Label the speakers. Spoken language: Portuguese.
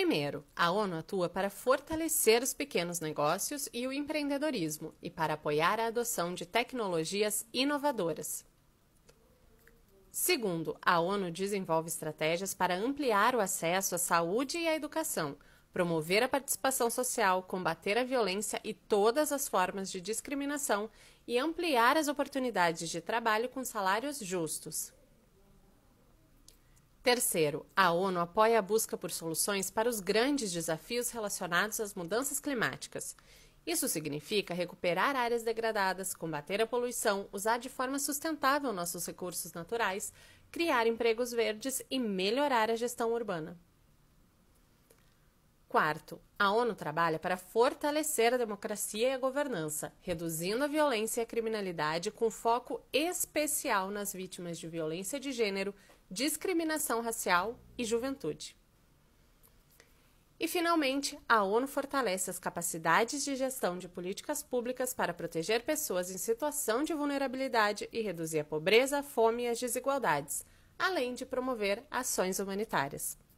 Speaker 1: Primeiro, a ONU atua para fortalecer os pequenos negócios e o empreendedorismo e para apoiar a adoção de tecnologias inovadoras. Segundo, a ONU desenvolve estratégias para ampliar o acesso à saúde e à educação, promover a participação social, combater a violência e todas as formas de discriminação e ampliar as oportunidades de trabalho com salários justos. Terceiro, a ONU apoia a busca por soluções para os grandes desafios relacionados às mudanças climáticas. Isso significa recuperar áreas degradadas, combater a poluição, usar de forma sustentável nossos recursos naturais, criar empregos verdes e melhorar a gestão urbana. Quarto, a ONU trabalha para fortalecer a democracia e a governança, reduzindo a violência e a criminalidade com foco especial nas vítimas de violência de gênero, discriminação racial e juventude. E, finalmente, a ONU fortalece as capacidades de gestão de políticas públicas para proteger pessoas em situação de vulnerabilidade e reduzir a pobreza, a fome e as desigualdades, além de promover ações humanitárias.